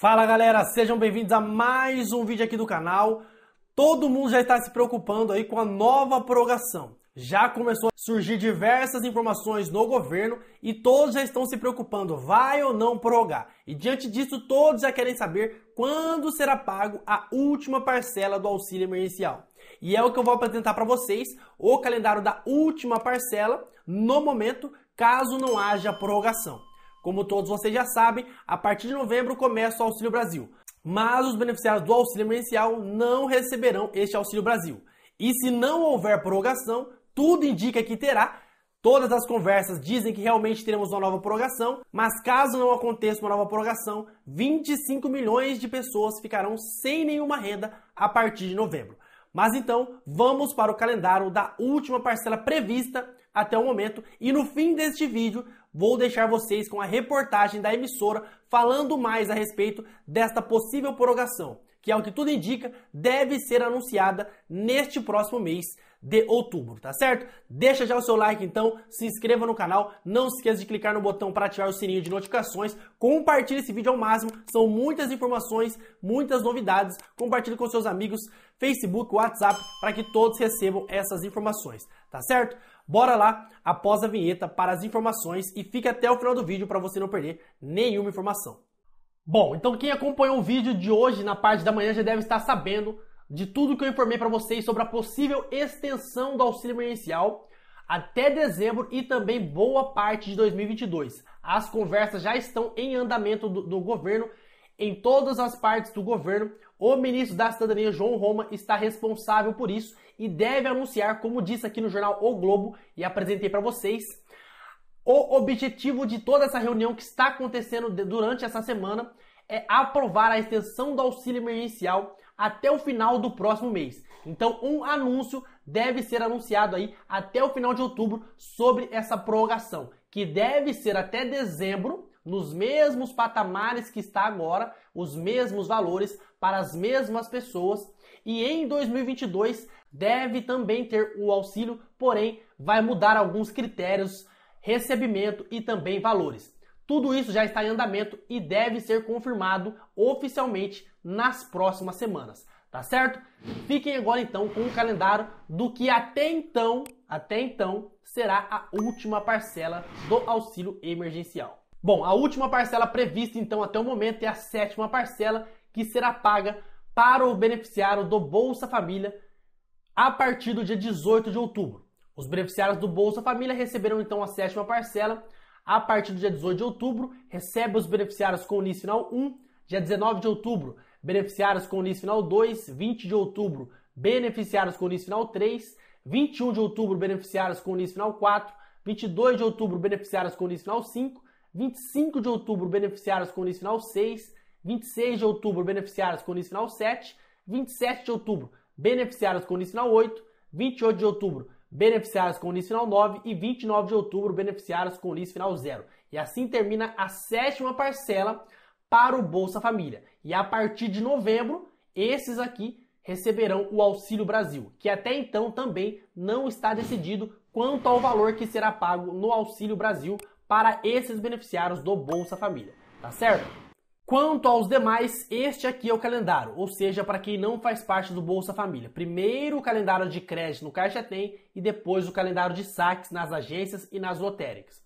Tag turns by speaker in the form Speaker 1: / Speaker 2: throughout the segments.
Speaker 1: Fala galera, sejam bem-vindos a mais um vídeo aqui do canal. Todo mundo já está se preocupando aí com a nova prorrogação. Já começou a surgir diversas informações no governo e todos já estão se preocupando, vai ou não prorrogar. E diante disso, todos já querem saber quando será pago a última parcela do auxílio emergencial. E é o que eu vou apresentar para vocês, o calendário da última parcela, no momento, caso não haja prorrogação. Como todos vocês já sabem, a partir de novembro começa o Auxílio Brasil. Mas os beneficiários do auxílio emergencial não receberão este Auxílio Brasil. E se não houver prorrogação, tudo indica que terá. Todas as conversas dizem que realmente teremos uma nova prorrogação, mas caso não aconteça uma nova prorrogação, 25 milhões de pessoas ficarão sem nenhuma renda a partir de novembro. Mas então, vamos para o calendário da última parcela prevista até o momento. E no fim deste vídeo, vou deixar vocês com a reportagem da emissora falando mais a respeito desta possível prorrogação, que ao que tudo indica, deve ser anunciada neste próximo mês de outubro, tá certo? Deixa já o seu like então, se inscreva no canal, não se esqueça de clicar no botão para ativar o sininho de notificações, compartilhe esse vídeo ao máximo, são muitas informações, muitas novidades, compartilhe com seus amigos, Facebook, WhatsApp, para que todos recebam essas informações, tá certo? Bora lá após a vinheta para as informações e fique até o final do vídeo para você não perder nenhuma informação. Bom, então quem acompanhou o vídeo de hoje na parte da manhã já deve estar sabendo de tudo que eu informei para vocês sobre a possível extensão do auxílio emergencial até dezembro e também boa parte de 2022. As conversas já estão em andamento do, do governo, em todas as partes do governo. O ministro da Cidadania, João Roma, está responsável por isso e deve anunciar, como disse aqui no jornal O Globo e apresentei para vocês, o objetivo de toda essa reunião que está acontecendo durante essa semana é aprovar a extensão do auxílio emergencial até o final do próximo mês. Então, um anúncio deve ser anunciado aí até o final de outubro sobre essa prorrogação, que deve ser até dezembro, nos mesmos patamares que está agora, os mesmos valores para as mesmas pessoas e em 2022 deve também ter o auxílio, porém vai mudar alguns critérios, recebimento e também valores. Tudo isso já está em andamento e deve ser confirmado oficialmente nas próximas semanas, tá certo? Fiquem agora então com o calendário do que até então, até então será a última parcela do auxílio emergencial. Bom, a última parcela prevista então até o momento é a sétima parcela que será paga para o beneficiário do Bolsa Família a partir do dia 18 de outubro. Os beneficiários do Bolsa Família receberão então a sétima parcela a partir do dia 18 de outubro, recebe os beneficiários com NIS final 1, dia 19 de outubro, beneficiários com NIS final 2, 20 de outubro, beneficiários com NIS final 3, 21 de outubro, beneficiários com NIS final 4, 22 de outubro, beneficiários com NIS final 5, 25 de outubro, beneficiários com NIS final 6, 26 de outubro, beneficiários com NIS final 7, 27 de outubro, beneficiários com NIS final 8, 28 de outubro, beneficiários com início final 9 e 29 de outubro, beneficiários com início final 0. E assim termina a sétima parcela para o Bolsa Família. E a partir de novembro, esses aqui receberão o Auxílio Brasil, que até então também não está decidido quanto ao valor que será pago no Auxílio Brasil para esses beneficiários do Bolsa Família. Tá certo? Quanto aos demais, este aqui é o calendário, ou seja, para quem não faz parte do Bolsa Família. Primeiro o calendário de crédito no Caixa Tem e depois o calendário de saques nas agências e nas lotéricas.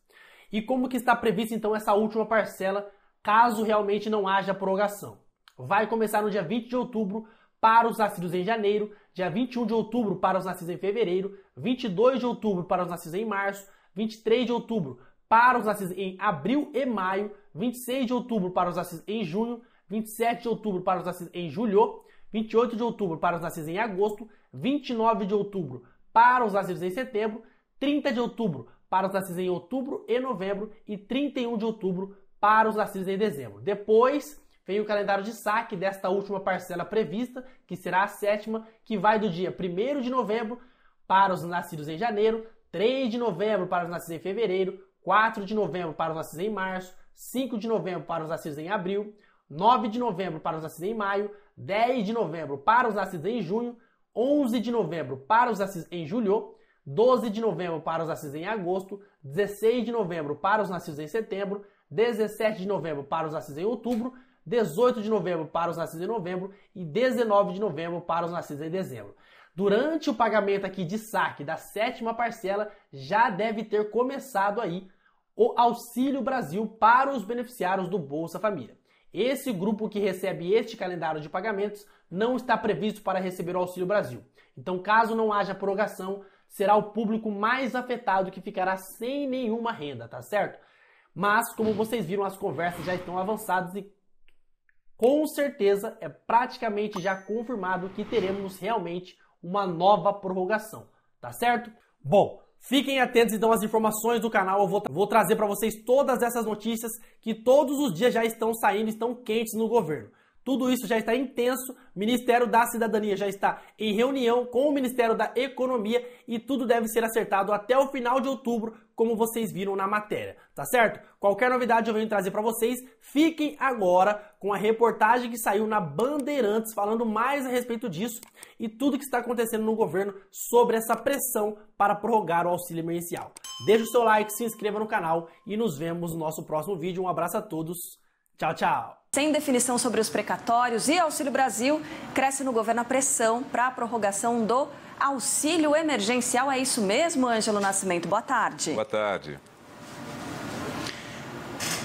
Speaker 1: E como que está prevista então essa última parcela, caso realmente não haja prorrogação? Vai começar no dia 20 de outubro para os nascidos em janeiro, dia 21 de outubro para os nascidos em fevereiro, 22 de outubro para os nascidos em março, 23 de outubro para os assis em abril e maio, 26 de outubro para os assis em junho, 27 de outubro para os assis em julho, 28 de outubro para os assis em agosto, 29 de outubro para os assis em setembro, 30 de outubro para os assis em outubro e novembro e 31 de outubro para os assis em dezembro. Depois, vem o calendário de saque desta última parcela prevista, que será a sétima, que vai do dia 1 de novembro para os nascidos em janeiro, 3 de novembro para os nascidos em fevereiro, 4 de novembro para os nascidos em março, 5 de novembro para os nascidos em abril, 9 de novembro para os nascidos em maio, 10 de novembro para os nascidos em junho, 11 de novembro para os nascidos em julho, 12 de novembro para os nascidos em agosto, 16 de novembro para os nascidos em setembro, 17 de novembro para os nascidos em outubro, 18 de novembro para os nascidos em novembro e 19 de novembro para os nascidos em dezembro. Durante o pagamento aqui de saque da sétima parcela, já deve ter começado aí o Auxílio Brasil para os beneficiários do Bolsa Família. Esse grupo que recebe este calendário de pagamentos não está previsto para receber o Auxílio Brasil. Então, caso não haja prorrogação, será o público mais afetado que ficará sem nenhuma renda, tá certo? Mas, como vocês viram, as conversas já estão avançadas e com certeza é praticamente já confirmado que teremos realmente uma nova prorrogação, tá certo? Bom, Fiquem atentos então às informações do canal, eu vou, tra vou trazer para vocês todas essas notícias que todos os dias já estão saindo, estão quentes no governo. Tudo isso já está intenso, o Ministério da Cidadania já está em reunião com o Ministério da Economia e tudo deve ser acertado até o final de outubro como vocês viram na matéria, tá certo? Qualquer novidade eu venho trazer para vocês. Fiquem agora com a reportagem que saiu na Bandeirantes falando mais a respeito disso e tudo que está acontecendo no governo sobre essa pressão para prorrogar o auxílio emergencial. Deixe o seu like, se inscreva no canal e nos vemos no nosso próximo vídeo. Um abraço a todos. Tchau, tchau. Sem definição sobre os precatórios e Auxílio Brasil, cresce no governo a pressão para a prorrogação do auxílio emergencial. É isso mesmo, Ângelo Nascimento? Boa tarde. Boa
Speaker 2: tarde.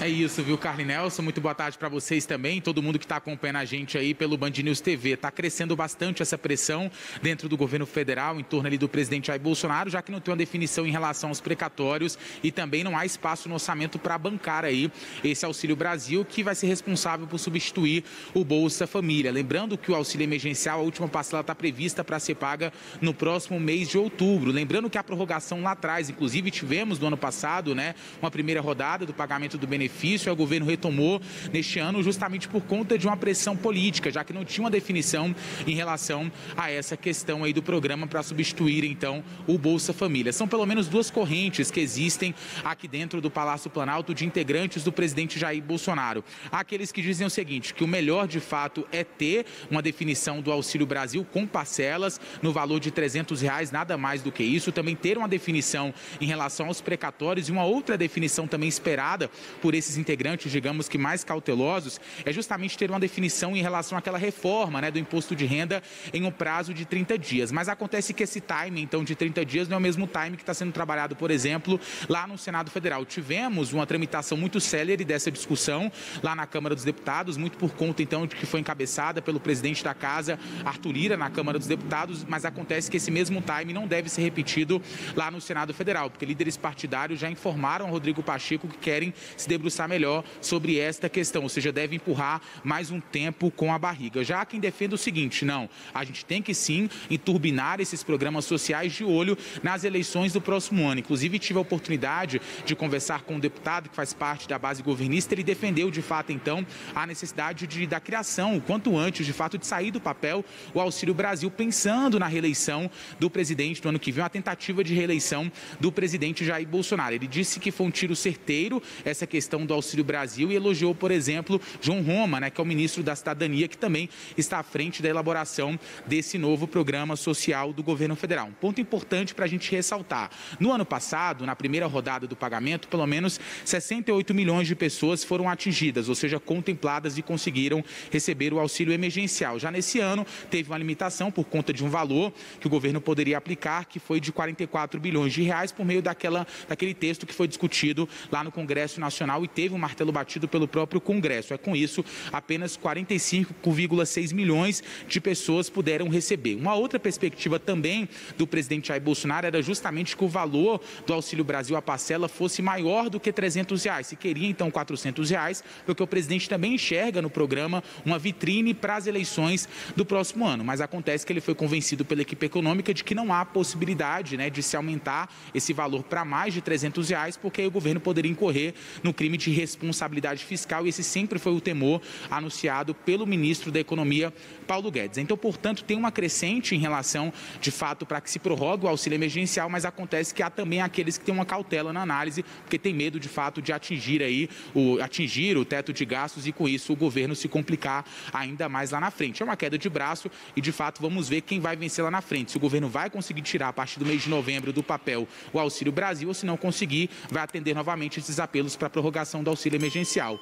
Speaker 2: É isso, viu, Carly Nelson? Muito boa tarde para vocês também, todo mundo que está acompanhando a gente aí pelo Band News TV. Está crescendo bastante essa pressão dentro do governo federal, em torno ali do presidente Jair Bolsonaro, já que não tem uma definição em relação aos precatórios e também não há espaço no orçamento para bancar aí esse Auxílio Brasil, que vai ser responsável por substituir o Bolsa Família. Lembrando que o auxílio emergencial, a última parcela está prevista para ser paga no próximo mês de outubro. Lembrando que a prorrogação lá atrás, inclusive tivemos no ano passado, né, uma primeira rodada do pagamento do benefício benefício, o governo retomou neste ano justamente por conta de uma pressão política, já que não tinha uma definição em relação a essa questão aí do programa para substituir então o Bolsa Família. São pelo menos duas correntes que existem aqui dentro do Palácio Planalto de integrantes do presidente Jair Bolsonaro. Há aqueles que dizem o seguinte, que o melhor de fato é ter uma definição do Auxílio Brasil com parcelas no valor de 300 reais, nada mais do que isso. Também ter uma definição em relação aos precatórios e uma outra definição também esperada por desses integrantes, digamos que mais cautelosos, é justamente ter uma definição em relação àquela reforma né, do imposto de renda em um prazo de 30 dias. Mas acontece que esse time, então, de 30 dias não é o mesmo time que está sendo trabalhado, por exemplo, lá no Senado Federal. Tivemos uma tramitação muito célere dessa discussão lá na Câmara dos Deputados, muito por conta, então, de que foi encabeçada pelo presidente da Casa, Arthur Lira, na Câmara dos Deputados, mas acontece que esse mesmo time não deve ser repetido lá no Senado Federal, porque líderes partidários já informaram a Rodrigo Pacheco que querem se debruçar debruçar melhor sobre esta questão, ou seja, deve empurrar mais um tempo com a barriga. Já quem defende o seguinte, não, a gente tem que sim enturbinar esses programas sociais de olho nas eleições do próximo ano. Inclusive, tive a oportunidade de conversar com um deputado que faz parte da base governista, ele defendeu de fato, então, a necessidade de, da criação, o quanto antes, de fato, de sair do papel o Auxílio Brasil, pensando na reeleição do presidente do ano que vem, uma tentativa de reeleição do presidente Jair Bolsonaro. Ele disse que foi um tiro certeiro essa questão questão do Auxílio Brasil e elogiou, por exemplo, João Roma, né, que é o ministro da Cidadania, que também está à frente da elaboração desse novo programa social do governo federal. Um ponto importante para a gente ressaltar: no ano passado, na primeira rodada do pagamento, pelo menos 68 milhões de pessoas foram atingidas, ou seja, contempladas e conseguiram receber o auxílio emergencial. Já nesse ano, teve uma limitação por conta de um valor que o governo poderia aplicar, que foi de 44 bilhões de reais, por meio daquela, daquele texto que foi discutido lá no Congresso Nacional e teve um martelo batido pelo próprio Congresso. É com isso, apenas 45,6 milhões de pessoas puderam receber. Uma outra perspectiva também do presidente Jair Bolsonaro era justamente que o valor do Auxílio Brasil, a parcela, fosse maior do que 300 reais. Se queria, então, 400 reais, porque o presidente também enxerga no programa uma vitrine para as eleições do próximo ano. Mas acontece que ele foi convencido pela equipe econômica de que não há possibilidade né, de se aumentar esse valor para mais de 300 reais, porque aí o governo poderia incorrer no crime de responsabilidade fiscal e esse sempre foi o temor anunciado pelo ministro da Economia, Paulo Guedes. Então, portanto, tem uma crescente em relação, de fato, para que se prorrogue o auxílio emergencial, mas acontece que há também aqueles que têm uma cautela na análise, porque tem medo, de fato, de atingir aí o, atingir o teto de gastos e, com isso, o governo se complicar ainda mais lá na frente. É uma queda de braço e, de fato, vamos ver quem vai vencer lá na frente. Se o governo vai conseguir tirar, a partir do mês de novembro, do papel o Auxílio Brasil, ou se não conseguir, vai atender novamente esses apelos para prorrogação aplicação do auxílio emergencial.